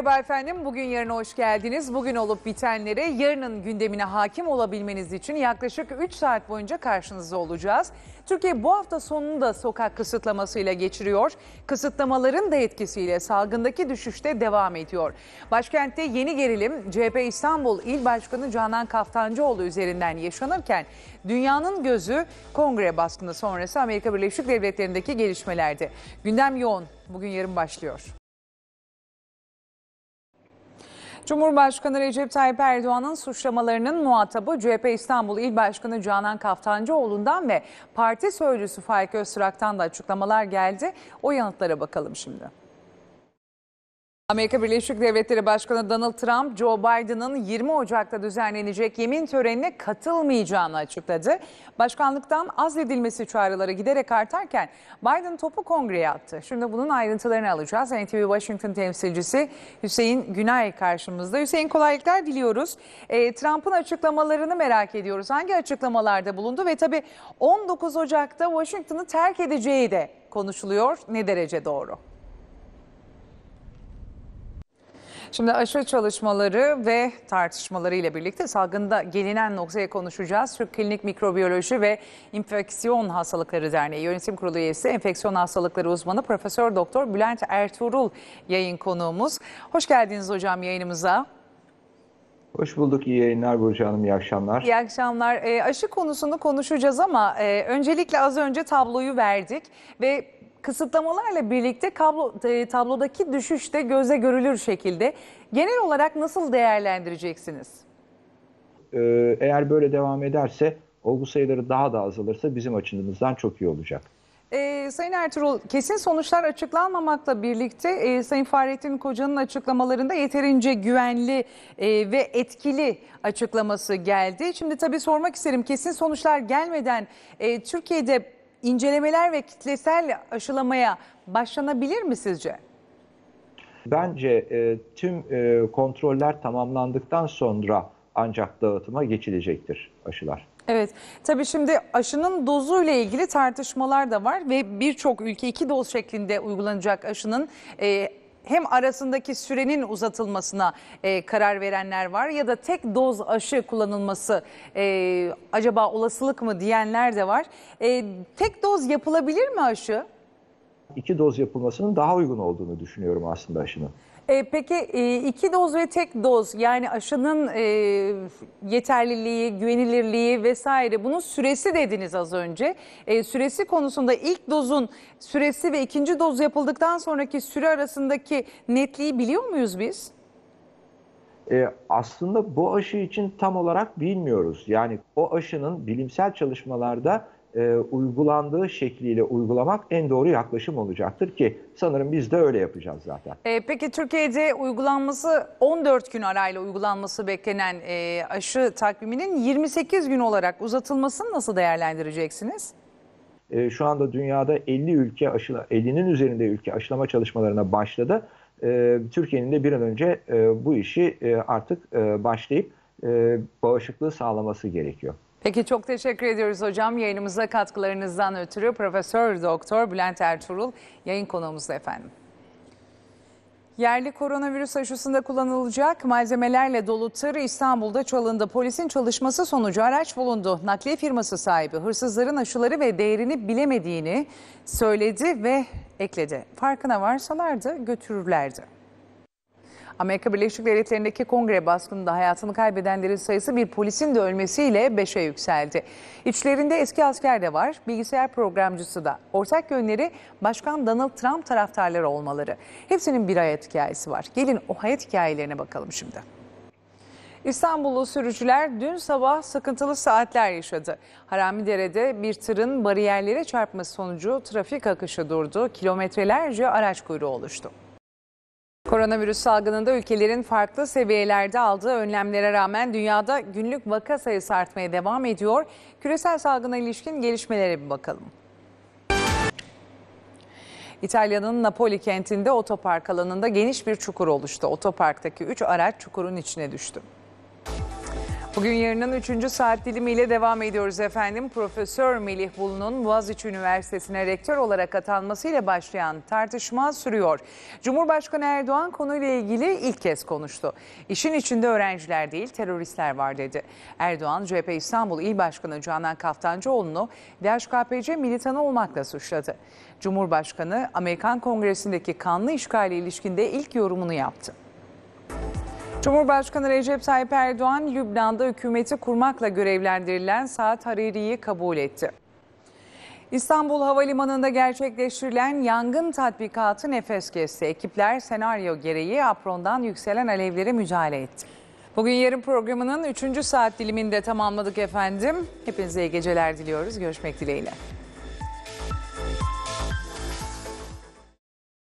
Merhaba efendim. Bugün yarına hoş geldiniz. Bugün olup bitenlere yarının gündemine hakim olabilmeniz için yaklaşık 3 saat boyunca karşınızda olacağız. Türkiye bu hafta sonunu da sokak kısıtlamasıyla geçiriyor. Kısıtlamaların da etkisiyle salgındaki düşüşte devam ediyor. Başkentte yeni gerilim CHP İstanbul İl Başkanı Canan Kaftancıoğlu üzerinden yaşanırken dünyanın gözü kongre baskını sonrası Amerika Birleşik Devletleri'ndeki gelişmelerdi. Gündem yoğun. Bugün yarın başlıyor. Cumhurbaşkanı Recep Tayyip Erdoğan'ın suçlamalarının muhatabı CHP İstanbul İl Başkanı Canan Kaftancıoğlu'ndan ve parti sözcüsü Faik Öztürk'tan da açıklamalar geldi. O yanıtlara bakalım şimdi. Amerika Birleşik Devletleri Başkanı Donald Trump, Joe Biden'ın 20 Ocak'ta düzenlenecek yemin törenine katılmayacağını açıkladı. Başkanlıktan azledilmesi çağrıları giderek artarken Biden topu kongreye attı. Şimdi bunun ayrıntılarını alacağız. NTV Washington temsilcisi Hüseyin Günay karşımızda. Hüseyin kolaylıklar diliyoruz. E, Trump'ın açıklamalarını merak ediyoruz. Hangi açıklamalarda bulundu ve tabii 19 Ocak'ta Washington'ı terk edeceği de konuşuluyor. Ne derece doğru? Şimdi aşı çalışmaları ve tartışmaları ile birlikte salgında gelinen noktaya konuşacağız. Türk Klinik Mikrobiyoloji ve İnfeksiyon Hastalıkları Derneği Yönetim Kurulu üyesi enfeksiyon hastalıkları uzmanı Profesör Doktor Bülent Ertuğrul yayın konuğumuz. Hoş geldiniz hocam yayınımıza. Hoş bulduk. İyi yayınlar Burcu Hanım. İyi akşamlar. İyi akşamlar. E, aşı konusunu konuşacağız ama e, öncelikle az önce tabloyu verdik ve kısıtlamalarla birlikte kablo, e, tablodaki düşüş de göze görülür şekilde. Genel olarak nasıl değerlendireceksiniz? Ee, eğer böyle devam ederse olgu sayıları daha da azalırsa bizim açımızdan çok iyi olacak. Ee, Sayın Ertuğrul, kesin sonuçlar açıklanmamakla birlikte e, Sayın Fahrettin Koca'nın açıklamalarında yeterince güvenli e, ve etkili açıklaması geldi. Şimdi tabii sormak isterim, kesin sonuçlar gelmeden e, Türkiye'de incelemeler ve kitlesel aşılamaya başlanabilir mi sizce? Bence e, tüm e, kontroller tamamlandıktan sonra ancak dağıtıma geçilecektir aşılar. Evet, tabii şimdi aşının dozu ile ilgili tartışmalar da var ve birçok ülke iki doz şeklinde uygulanacak aşının e, hem arasındaki sürenin uzatılmasına e, karar verenler var ya da tek doz aşı kullanılması e, acaba olasılık mı diyenler de var. E, tek doz yapılabilir mi aşı? İki doz yapılmasının daha uygun olduğunu düşünüyorum aslında aşının. E, peki e, iki doz ve tek doz yani aşının e, yeterliliği, güvenilirliği vesaire bunun süresi dediniz az önce. E, süresi konusunda ilk dozun süresi ve ikinci doz yapıldıktan sonraki süre arasındaki netliği biliyor muyuz biz? E, aslında bu aşı için tam olarak bilmiyoruz. Yani o aşının bilimsel çalışmalarda e, uygulandığı şekliyle uygulamak en doğru yaklaşım olacaktır ki sanırım biz de öyle yapacağız zaten. E, peki Türkiye'de uygulanması 14 gün arayla uygulanması beklenen e, aşı takviminin 28 gün olarak uzatılmasını nasıl değerlendireceksiniz? E, şu anda dünyada 50 ülke aşıla, 50'nin üzerinde ülke aşılama çalışmalarına başladı. E, Türkiye'nin de bir an önce e, bu işi e, artık e, başlayıp e, bağışıklığı sağlaması gerekiyor. Peki çok teşekkür ediyoruz hocam. Yayınımıza katkılarınızdan ötürü Profesör Doktor Bülent Ertuğrul yayın konuğumuzda efendim. Yerli koronavirüs aşısında kullanılacak malzemelerle dolu tır İstanbul'da çalındı. Polisin çalışması sonucu araç bulundu. Nakliye firması sahibi hırsızların aşıları ve değerini bilemediğini söyledi ve ekledi. Farkına varsalardı götürürlerdi. Amerika Birleşik Devletleri'ndeki kongre baskınında hayatını kaybedenlerin sayısı bir polisin de ölmesiyle 5'e yükseldi. İçlerinde eski asker de var, bilgisayar programcısı da. Ortak yönleri Başkan Donald Trump taraftarları olmaları. Hepsinin bir hayat hikayesi var. Gelin o hayat hikayelerine bakalım şimdi. İstanbullu sürücüler dün sabah sıkıntılı saatler yaşadı. Harami Dere'de bir tırın bariyerlere çarpması sonucu trafik akışı durdu. Kilometrelerce araç kuyruğu oluştu. Koronavirüs salgınında ülkelerin farklı seviyelerde aldığı önlemlere rağmen dünyada günlük vaka sayısı artmaya devam ediyor. Küresel salgına ilişkin gelişmelere bir bakalım. İtalya'nın Napoli kentinde otopark alanında geniş bir çukur oluştu. Otoparktaki 3 araç çukurun içine düştü. Bugün yarının 3. saat dilimiyle devam ediyoruz efendim. Profesör Melih Bulu'nun Boğaziçi Üniversitesi'ne rektör olarak atanmasıyla başlayan tartışma sürüyor. Cumhurbaşkanı Erdoğan konuyla ilgili ilk kez konuştu. İşin içinde öğrenciler değil teröristler var dedi. Erdoğan, CHP İstanbul İl Başkanı Canan Kaftancıoğlu'nu DHKPC militanı olmakla suçladı. Cumhurbaşkanı Amerikan Kongresi'ndeki kanlı işgale ilişkinde ilk yorumunu yaptı. Cumhurbaşkanı Recep Tayyip Erdoğan, Lübnan'da hükümeti kurmakla görevlendirilen Saad Hariri'yi kabul etti. İstanbul Havalimanı'nda gerçekleştirilen yangın tatbikatı nefes kesti. Ekipler senaryo gereği aprondan yükselen alevlere müdahale etti. Bugün yarın programının 3. saat diliminde tamamladık efendim. Hepinize iyi geceler diliyoruz. Görüşmek dileğiyle.